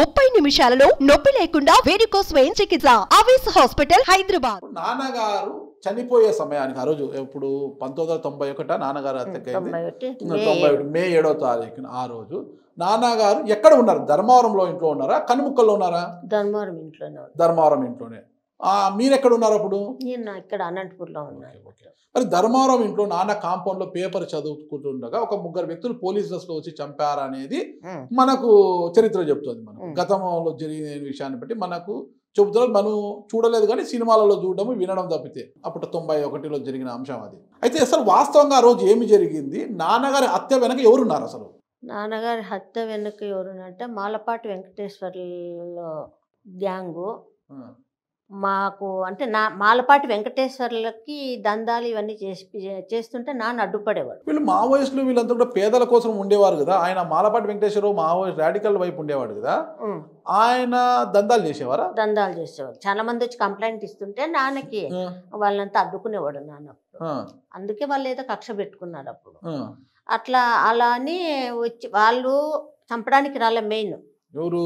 ముప్పై నిమిషాలలో నొప్పి లేకుండా వేడికో స్వయం చికిత్స ఆవేశ హాస్పిటల్ హైదరాబాద్ నాన్నగారు చనిపోయే సమయానికి ఆ రోజు ఇప్పుడు పంతొమ్మిది వందల తొంభై ఒకట నాన్నగారు తొంభై ఒకటి మే ఏడో తారీఖున ఆ రోజు నాన్నగారు ఎక్కడ ఉన్నారు ధర్మవరంలో ఇంట్లో ఉన్నారా కనుముక్కల్లో ఉన్నారా ధర్మవరం ఇంట్లో ధర్మవరం ఇంట్లోనే మీరు ఎక్కడ ఉన్నారు అప్పుడు నేను ఇక్కడ అనంతపూర్లో ఉన్నాను మరి ధర్మారావు ఇంట్లో నాన్న కాంపౌండ్ లో పేపర్ చదువుకుంటుండగా ఒక ముగ్గురు వ్యక్తులు పోలీస్ డ్రెస్ లో వచ్చి చంపారనేది మనకు చరిత్ర చెప్తుంది మనం గతంలో జరిగిన విషయాన్ని బట్టి మనకు చెబుతున్నారు మనం చూడలేదు కానీ సినిమాలలో చూడడం వినడం తప్పితే అప్పుడు తొంభై ఒకటిలో జరిగిన అంశం అది అయితే అసలు వాస్తవంగా ఆ రోజు ఏమి జరిగింది నాన్నగారి హత్య వెనక ఎవరున్నారు అసలు నాన్నగారి హత్య వెనక ఎవరున్నారంటే మాలపాటి వెంకటేశ్వర్లో గ్యాంగు మాకు అంటే నా మాలపాటి వెంకటేశ్వర్లకి దందాలు ఇవన్నీ చేసి చేస్తుంటే నాన్న అడ్డుపడేవాడు వీళ్ళు మావోయిస్టులు వీళ్ళంతా కూడా పేదల కోసం ఉండేవారు కదా ఆయన మాలపాటి వెంకటేశ్వర మావోయిస్ట్ రాడికల్ వైపు ఉండేవాడు కదా ఆయన దందాలు చేసేవారా దందాలు చేసేవారు చాలా మంది వచ్చి కంప్లైంట్ ఇస్తుంటే నాన్నకి వాళ్ళంతా అడ్డుకునేవాడు నాన్న అందుకే వాళ్ళు ఏదో కక్ష పెట్టుకున్నారు అప్పుడు అట్లా అలా అని వచ్చి వాళ్ళు చంపడానికి రాలే మెయిన్ ఎవరు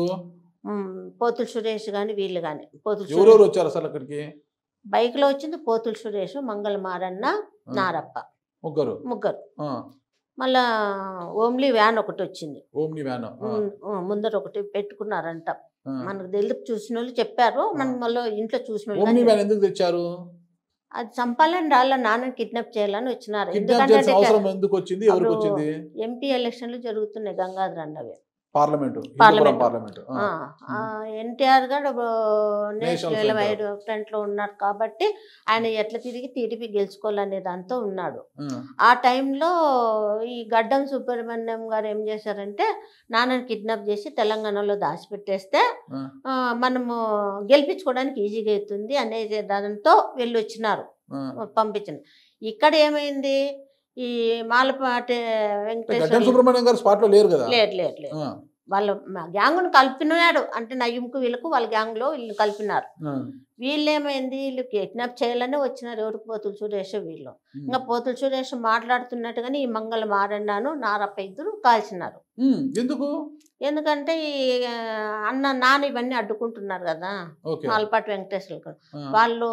పోతులు సురేష్ కానీ వీళ్ళు కానీ పోతులు వచ్చారు అసలు అక్కడికి బైక్ లో వచ్చింది పోతులు సురేష్ మంగళ మారన్న నారప్ప ముగ్గురు ముగ్గురు మళ్ళా ఓమ్లీ వ్యాన్ ఒకటి వచ్చింది ఓమ్లీ వ్యాన్ ముందర ఒకటి పెట్టుకున్నారంట మనకు తెలుపు చూసిన వాళ్ళు చెప్పారు మన మళ్ళీ ఇంట్లో చూసిన వాళ్ళు ఎందుకు తెచ్చారు అది చంపాలని రాళ్ళ నాన్న కిడ్నాప్ చేయాలని వచ్చినారు ఎందుకంటే ఎంపీ ఎలక్షన్లు జరుగుతున్నాయి గంగాధర్ అన్నవి పార్లమెంట్ పార్లమెంట్ ఎన్టీఆర్ గారు నేషనల్ ఫ్రంట్ లో ఉన్నాడు కాబట్టి ఆయన ఎట్లా తిరిగి టీడీపీ గెలుచుకోవాలనే దాంతో ఉన్నాడు ఆ టైంలో ఈ గడ్డం సుబ్రహ్మణ్యం గారు ఏం చేశారంటే నాన్నని కిడ్నాప్ చేసి తెలంగాణలో దాచిపెట్టేస్తే మనము గెలిపించుకోవడానికి ఈజీగా అవుతుంది అనే దానితో వెళ్ళి వచ్చినారు పంపించిన ఇక్కడ ఏమైంది ఈ మాలపాటి వెంకటేశ్వర సుబ్రహ్మణ్యం గారు స్పాట్ లో లేరు కదా లేదు లేదు లేరు వాళ్ళ గ్యాంగ్ను కలిపినాడు అంటే నయ్యంకు వీళ్ళకు వాళ్ళ లో వీళ్ళు కలిపినారు వీళ్ళేమైంది వీళ్ళు కిడ్నాప్ చేయాలనే వచ్చినారు ఎవరికి పోతులు సురేష్ వీళ్ళు ఇంకా పోతులు సురేష్ మాట్లాడుతున్నట్టుగానే ఈ మంగళ మారన్నాను నారప్ప ఇద్దరు కాల్చినారు ఎందుకు ఎందుకంటే ఈ అన్న నాన్న ఇవన్నీ అడ్డుకుంటున్నారు కదా మాలపాటి వెంకటేశ్వర వాళ్ళు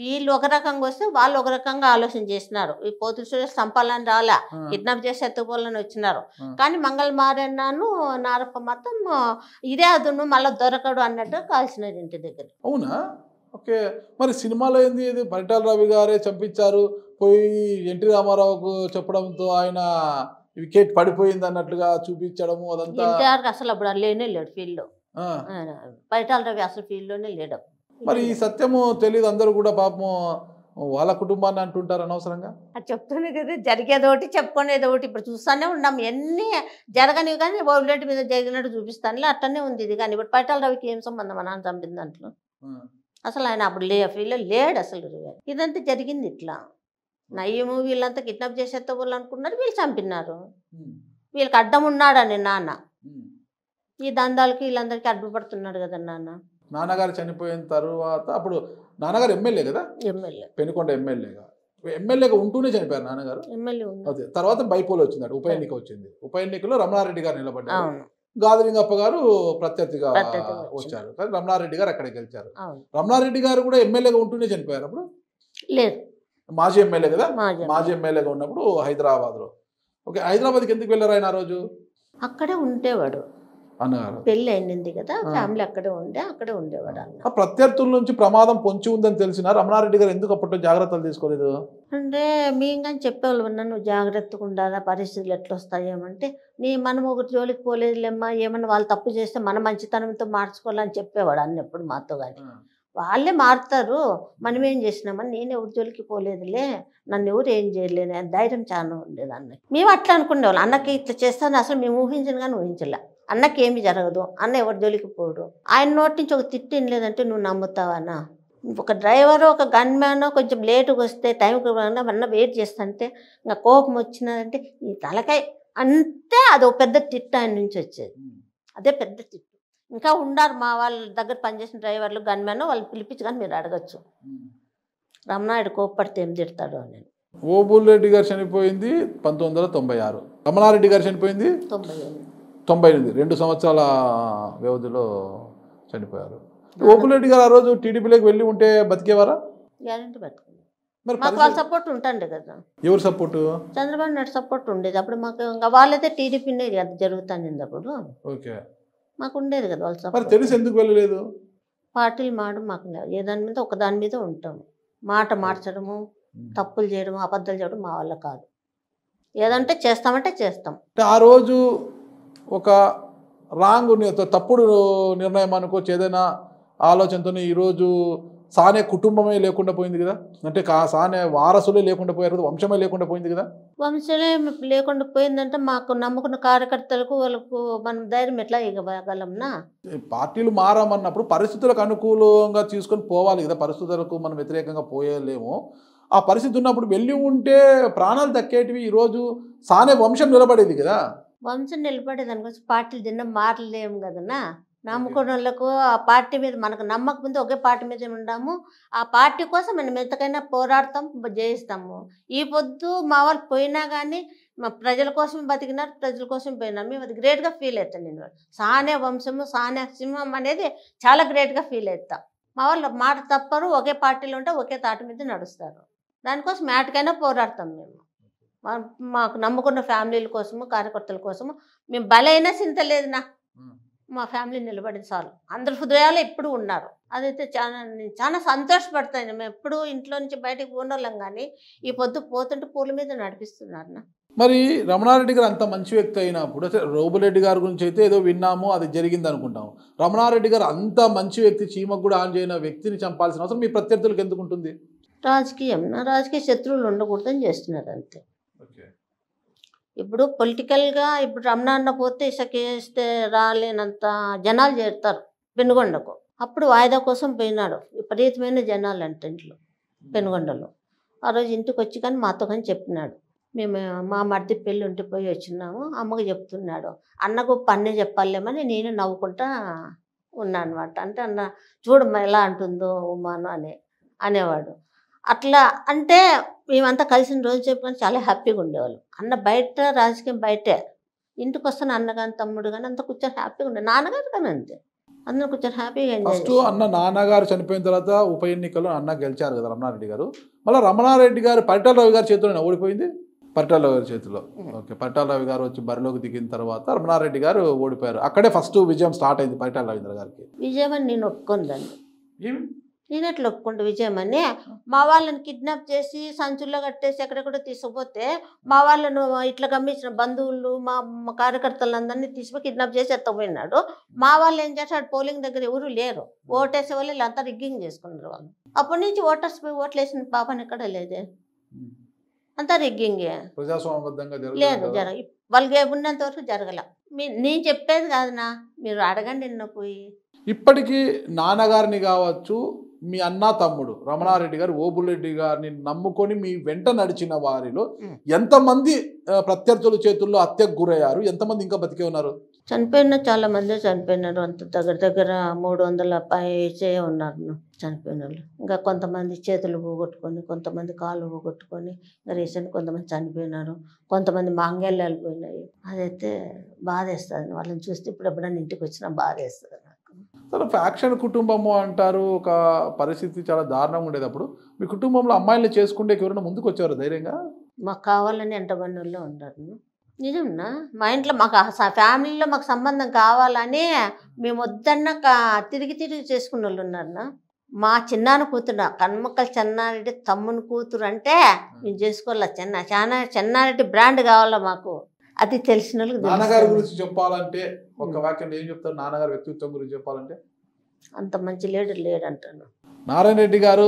వీళ్ళు ఒక రకంగా వస్తే వాళ్ళు ఒక రకంగా ఆలోచన చేసినారు ఈ పోతులు సురేష్ సంపాలని రాలా కిడ్నాప్ చేసి ఎత్తుకోవాలని వచ్చినారు కానీ మంగళ మారన్నాను నారప్ప మాత్రం ఇదే అదును మళ్ళీ దొరకడు అన్నట్టు కాల్చినారు ఇంటి దగ్గర అవునా ఓకే మరి సినిమాలో ఏంది ఇది బరిటాల రవి గారే చంపించారు పోయి ఎన్టీ రామారావుకు చెప్పడంతో ఆయన వికెట్ పడిపోయింది అన్నట్లుగా చూపించడము అదంతా అసలు అప్పుడు లేనే లేడు ఫీల్డ్ బరిటాల రవి అసలు ఫీల్డ్లోనే లేడు మరి ఈ సత్యము తెలియదు అందరూ కూడా పాపము వాళ్ళ కుటుంబాన్ని అంటుంటారు అనవసరంగా అది చెప్తుంది కదా జరిగేది ఒకటి చెప్పుకునేది ఒకటి ఇప్పుడు చూస్తూనే ఉన్నాం ఎన్ని జరగనివి కానీ బౌలెట్ మీద జరిగినట్టు చూపిస్తాను అట్లనే ఉంది ఇది కానీ ఇప్పుడు పైటాల రవికి ఏం సంబంధం అని అని చంపింది దాంట్లో అసలు ఆయన అప్పుడు లే ఫీల్ లేడు అసలు ఇదంతా జరిగింది ఇట్లా నయ్యము వీళ్ళంతా కిడ్నాప్ చేసేస్తే వాళ్ళు అనుకున్నారు వీళ్ళు చంపినారు వీళ్ళకి అడ్డం ఉన్నాడని నాన్న ఈ దందాలకి వీళ్ళందరికీ అడ్డుపడుతున్నాడు కదా నాన్న నాన్నగారు చనిపోయిన తర్వాత అప్పుడు నాన్నగారు ఎమ్మెల్యే కదా ఎమ్మెల్యే పెనుకొండ ఎమ్మెల్యేగా ఎమ్మెల్యేగా ఉంటూనే చనిపోయారు నాన్నగారు అదే తర్వాత బైపోల్ వచ్చింది ఉప ఎన్నిక వచ్చింది ఉప ఎన్నికలో రమణారెడ్డి గారు నిలబడ్డారు గాదిలింగప్ప గారు ప్రత్యర్థిగా వచ్చారు కానీ రమణారెడ్డి గారు అక్కడికి గెలిచారు రమణారెడ్డి గారు కూడా ఎమ్మెల్యేగా ఉంటూనే చనిపోయారు అప్పుడు లేదు మాజీ ఎమ్మెల్యే కదా మాజీ ఎమ్మెల్యేగా ఉన్నప్పుడు హైదరాబాద్లో ఓకే హైదరాబాద్కి ఎందుకు వెళ్ళారు ఆయన ఆ రోజు అక్కడే ఉండేవాడు పెళ్లి అయింది కదా ఫ్యామిలీ అక్కడే ఉండే అక్కడే ఉండేవాడు అన్న ప్రత్యర్థుల నుంచి ప్రమాదం పొంచి ఉందని తెలిసిన రమణారెడ్డి గారు ఎందుకు అప్పట్లో జాగ్రత్తలు తీసుకోలేదు అంటే మేము కానీ చెప్పేవాళ్ళు నన్ను జాగ్రత్తగా ఉండాలా పరిస్థితులు ఎట్లా వస్తాయేమంటే నీ మనం ఒకటి జోలికి పోలేదులేమ్మా ఏమన్నా వాళ్ళు తప్పు చేస్తే మన మంచితనంతో మార్చుకోవాలని చెప్పేవాడు అన్న ఎప్పుడు మాతో కానీ వాళ్ళే మారుతారు మనం ఏం చేసినామని నేను ఎవరి జోలికి పోలేదులే నన్ను ఎవరు ఏం చేయలేని ధైర్యం చాలా ఉండేది అన్నకి మేము అట్లా అనుకునేవాళ్ళం అన్నకి ఇట్లా చేస్తాను అసలు మేము ఊహించను కానీ ఊహించలే అన్నకి ఏమి జరగదు అన్న ఎవరు జోలికి పోడు ఆయన నోటి నుంచి ఒక తిట్టిన లేదంటే నువ్వు అన్న ఒక డ్రైవర్ ఒక గన్ మ్యాన్ కొంచెం లేటుగా వస్తే టైంకి అన్న వెయిట్ చేస్తుంటే ఇంకా కోపం వచ్చినదంటే ఈ తలకాయ అంతే అది ఒక పెద్ద తిట్టు ఆయన నుంచి వచ్చేది అదే పెద్ద తిట్టు ఇంకా ఉండారు మా వాళ్ళ దగ్గర పనిచేసిన డ్రైవర్లు గన్ మ్యాన్ వాళ్ళు పిలిపించి కానీ మీరు అడగచ్చు రమణాయుడు కోప్పడితే ఏం తిడతాడు అని ఓబుల్ రెడ్డి గారు చనిపోయింది పంతొమ్మిది వందల తొంభై ఆరు రమణారెడ్డి గారు చనిపోయింది తొంభై తొంభై ఎనిమిది రెండు సంవత్సరాల వ్యవధిలో చనిపోయారు ఓపులేటి గారు ఆ రోజు టీడీపీలోకి వెళ్ళి ఉంటే బతికేవారా మరి సపోర్ట్ ఉంటుండే కదా ఎవరు సపోర్ట్ చంద్రబాబు నాయుడు సపోర్ట్ ఉండేది అప్పుడు మాకు ఇంకా టీడీపీ టీడీపీనే కదా జరుగుతుంది అప్పుడు ఓకే మాకు ఉండేది కదా వాళ్ళ సపోర్ట్ తెలుసు ఎందుకు వెళ్ళలేదు పార్టీలు మాడు మాకు ఏ దాని మీద ఒక దాని మీద ఉంటాం మాట మార్చడము తప్పులు చేయడము అబద్ధాలు చేయడం మా వల్ల కాదు ఏదంటే చేస్తామంటే చేస్తాం ఆ రోజు ఒక రాంగ్ తప్పుడు నిర్ణయం అనుకోవచ్చు ఏదైనా ఆలోచనతో ఈరోజు సానే కుటుంబమే లేకుండా పోయింది కదా అంటే కా సానే వారసులే లేకుండా పోయారు వంశమే లేకుండా పోయింది కదా వంశమే లేకుండా పోయిందంటే మాకు నమ్ముకున్న కార్యకర్తలకు వాళ్ళకు మనం ధైర్యం ఎట్లా ఇవ్వగలంనా పార్టీలు మారామన్నప్పుడు పరిస్థితులకు అనుకూలంగా తీసుకొని పోవాలి కదా పరిస్థితులకు మనం వ్యతిరేకంగా పోయలేము ఆ పరిస్థితి ఉన్నప్పుడు వెళ్ళి ఉంటే ప్రాణాలు దక్కేటివి ఈరోజు సానే వంశం నిలబడేది కదా వంశం నిలబడేదానికి పార్టీలు తిన్న మారలేము లేము కదనా నమ్ముకున్న వాళ్ళకు ఆ పార్టీ మీద మనకు నమ్మకం ఉంది ఒకే పార్టీ మీద ఉండాము ఆ పార్టీ కోసం మనం ఎంతకైనా పోరాడతాం జయిస్తాము ఈ పొద్దు మా వాళ్ళు పోయినా కానీ మా ప్రజల కోసం బతికినారు ప్రజల కోసం పోయినారు మేము అది గ్రేట్గా ఫీల్ అవుతాం నేను సానే వంశము సానే సింహం అనేది చాలా గ్రేట్గా ఫీల్ అవుతాం మా వాళ్ళు మాట తప్పరు ఒకే పార్టీలో ఉంటే ఒకే తాటి మీద నడుస్తారు దానికోసం మేటకైనా పోరాడతాం మేము మాకు నమ్ముకున్న ఫ్యామిలీల కోసము కార్యకర్తల కోసము మేము బలైనా లేదునా మా ఫ్యామిలీ నిలబడింది చాలు అందరి హృదయాలు ఎప్పుడు ఉన్నారు అదైతే చాలా చాలా సంతోషపడతాను మేము ఎప్పుడు ఇంట్లో నుంచి బయటకు పోనోళ్ళం కానీ ఈ పొద్దు పోతుంటే పూల మీద నడిపిస్తున్నారు మరి రమణారెడ్డి గారు అంత మంచి వ్యక్తి అయినప్పుడు రఘుబురెడ్డి గారి గురించి అయితే ఏదో విన్నాము అది జరిగింది అనుకుంటాం రమణారెడ్డి గారు అంత మంచి వ్యక్తి చీమకు కూడా ఆన్ చేయన వ్యక్తిని చంపాల్సిన అవసరం మీ ప్రత్యర్థులకు ఎందుకు ఉంటుంది రాజకీయం నా రాజకీయ శత్రువులు ఉండకూడదని చేస్తున్నారు అంతే ఇప్పుడు పొలిటికల్గా ఇప్పుడు రమణాన్న పోతే వేస్తే రాలేనంత జనాలు చేరుతారు పెనుగొండకు అప్పుడు వాయిదా కోసం పోయినాడు విపరీతమైన జనాలు అంటే ఇంట్లో పెనుగొండలో ఆ రోజు ఇంటికి వచ్చి కానీ మాతో కానీ చెప్పినాడు మేము మా మర్ది పెళ్ళి ఉంటే పోయి వచ్చినాము అమ్మకు చెప్తున్నాడు అన్నకు పన్నే చెప్పాలేమని నేను నవ్వుకుంటా ఉన్నా అనమాట అంటే అన్న చూడమ్మా ఎలా అంటుందో ఉమాను అని అనేవాడు అట్లా అంటే మేమంతా కలిసిన రోజు చెప్పుకొని చాలా హ్యాపీగా ఉండేవాళ్ళం అన్న బయట రాజకీయం బయటే ఇంటికి వస్తాను అన్న కానీ తమ్ముడు కానీ అంత కూర్చొని హ్యాపీగా ఉండే నాన్నగారు కానీ అంతే అందరూ కూర్చొని హ్యాపీగా ఫస్ట్ అన్న నాన్నగారు చనిపోయిన తర్వాత ఉప ఎన్నికల్లో అన్న గెలిచారు కదా రమణారెడ్డి గారు మళ్ళీ రమణారెడ్డి గారు పరిటాలరావు గారి చేతిలోనే ఓడిపోయింది పరిటాలరావు గారి చేతిలో ఓకే పరిటాలరావు గారు వచ్చి బరిలోకి దిగిన తర్వాత రమణారెడ్డి గారు ఓడిపోయారు అక్కడే ఫస్ట్ విజయం స్టార్ట్ అయింది రవీంద్ర గారికి విజయం అని నేను ఒప్పుకుందండి నేనెట్లా ఒప్పుకుంటా విజయం అని మా వాళ్ళని కిడ్నాప్ చేసి సంచుల్లో కట్టేసి ఎక్కడెక్కడ తీసుకుపోతే మా వాళ్ళను ఇట్లా గమనించిన బంధువులు మా కార్యకర్తలు అందరినీ తీసుకుపోయి కిడ్నాప్ చేసి ఎత్తపోయినాడు మా వాళ్ళు ఏం చేస్తాడు పోలింగ్ దగ్గర ఎవరు లేరు ఓటేసే వాళ్ళు అంతా రిగ్గింగ్ చేసుకున్నారు వాళ్ళు అప్పటి నుంచి ఓటర్స్ పోయి ఓట్లు వేసిన పాపని ఎక్కడ లేదే అంతా రిగ్గింగే లేదు జర వాళ్ళకి ఉన్నంత వరకు జరగల నేను చెప్పేది కాదునా మీరు అడగండి నిన్న పోయి ఇప్పటికీ నాన్నగారిని కావచ్చు మీ అన్న తమ్ముడు రమణారెడ్డి గారు ఓబులరెడ్డి గారిని నమ్ముకొని మీ వెంట నడిచిన వారిలో ఎంతమంది ప్రత్యర్థుల చేతుల్లో హత్యకు గురయ్యారు ఎంతమంది ఇంకా బతికే ఉన్నారు చనిపోయిన చాలా మంది చనిపోయినారు అంత దగ్గర దగ్గర మూడు వందల పైసే ఉన్నారు చనిపోయిన వాళ్ళు ఇంకా కొంతమంది చేతులు పోగొట్టుకొని కొంతమంది కాళ్ళు పోగొట్టుకొని రీసెంట్ కొంతమంది చనిపోయినారు కొంతమంది మాంగళ్యాలు పోయినాయి అదైతే బాధేస్తుంది వాళ్ళని చూస్తే ఇప్పుడు ఎప్పుడైనా ఇంటికి వచ్చినా బాధేస్తారు చాలా ఫ్యాక్షన్ కుటుంబము అంటారు ఒక పరిస్థితి చాలా దారుణంగా ఉండేది అప్పుడు మీ కుటుంబంలో అమ్మాయిలు చేసుకుంటే ఎవరైనా ముందుకు వచ్చారు ధైర్యంగా మాకు కావాలని ఎంతమంది వాళ్ళు ఉంటారు నిజంనా మా ఇంట్లో మాకు ఫ్యామిలీలో మాకు సంబంధం కావాలని మేము వద్దన్న తిరిగి తిరిగి చేసుకున్న వాళ్ళు ఉన్నారన్నా మా చిన్నాన్న కూతురు కన్మక్కలు చెన్నారెడ్డి తమ్ముని కూతురు అంటే మేము చేసుకోవాలి చిన్న చాలా చెన్నారెడ్డి బ్రాండ్ కావాలా మాకు అది తెలిసిన నాన్నగారి గురించి చెప్పాలంటే ఒక వాక్యం ఏం చెప్తారు నాన్నగారి వ్యక్తిత్వం గురించి చెప్పాలంటే అంత మంచి లేడు అంటాను నారాయణ రెడ్డి గారు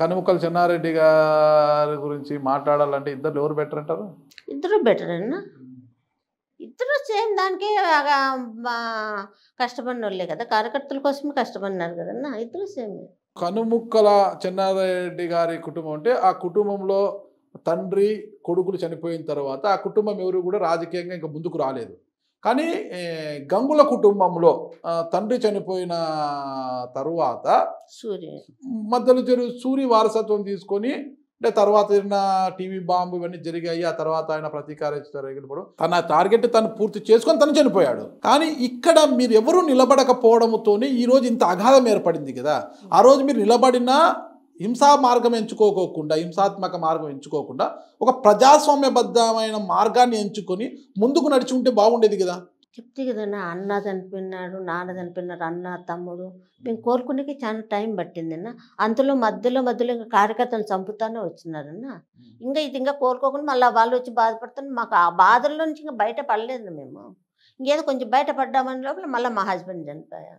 కనుముక్కలు చెన్నారెడ్డి గారి గురించి మాట్లాడాలంటే ఇద్దరు ఎవరు బెటర్ అంటారు ఇద్దరు బెటర్ అన్నా ఇద్దరు సేమ్ దానికి కష్టపడిన వాళ్ళే కదా కార్యకర్తల కోసమే కష్టపడినారు కదన్నా ఇద్దరు సేమ్ కనుముక్కల చెన్నారెడ్డి గారి కుటుంబం అంటే ఆ కుటుంబంలో తండ్రి కొడుకులు చనిపోయిన తర్వాత ఆ కుటుంబం ఎవరు కూడా రాజకీయంగా ఇంకా ముందుకు రాలేదు కానీ గంగుల కుటుంబంలో తండ్రి చనిపోయిన తరువాత సూర్య మధ్యలో జరు సూర్య వారసత్వం తీసుకొని అంటే తర్వాత జరిగిన టీవీ బాంబు ఇవన్నీ జరిగాయి ఆ తర్వాత ఆయన ప్రతీకారం తన టార్గెట్ తను పూర్తి చేసుకొని తను చనిపోయాడు కానీ ఇక్కడ మీరు ఎవరు నిలబడకపోవడంతోనే ఈరోజు ఇంత అగాధం ఏర్పడింది కదా ఆ రోజు మీరు నిలబడినా హింసా మార్గం ఎంచుకోకోకుండా హింసాత్మక మార్గం ఎంచుకోకుండా ఒక ప్రజాస్వామ్యబద్ధమైన మార్గాన్ని ఎంచుకొని ముందుకు నడిచి ఉంటే బాగుండేది కదా చెప్తే కదా అన్న చనిపోయినాడు నాన్న చనిపోయినాడు అన్న తమ్ముడు మేము కోరుకునే చాలా టైం పట్టిందన్న అంతలో మధ్యలో మధ్యలో ఇంకా కార్యకర్తలు చంపుతానే వచ్చినారన్న ఇంకా ఇది ఇంకా కోరుకోకుండా మళ్ళీ వాళ్ళు వచ్చి బాధపడుతున్న మాకు ఆ బాధల్లో నుంచి ఇంకా బయట పడలేదు మేము ఇంకేదో కొంచెం బయట పడ్డామని లోపల మళ్ళీ మా హస్బెండ్ చనిపోయా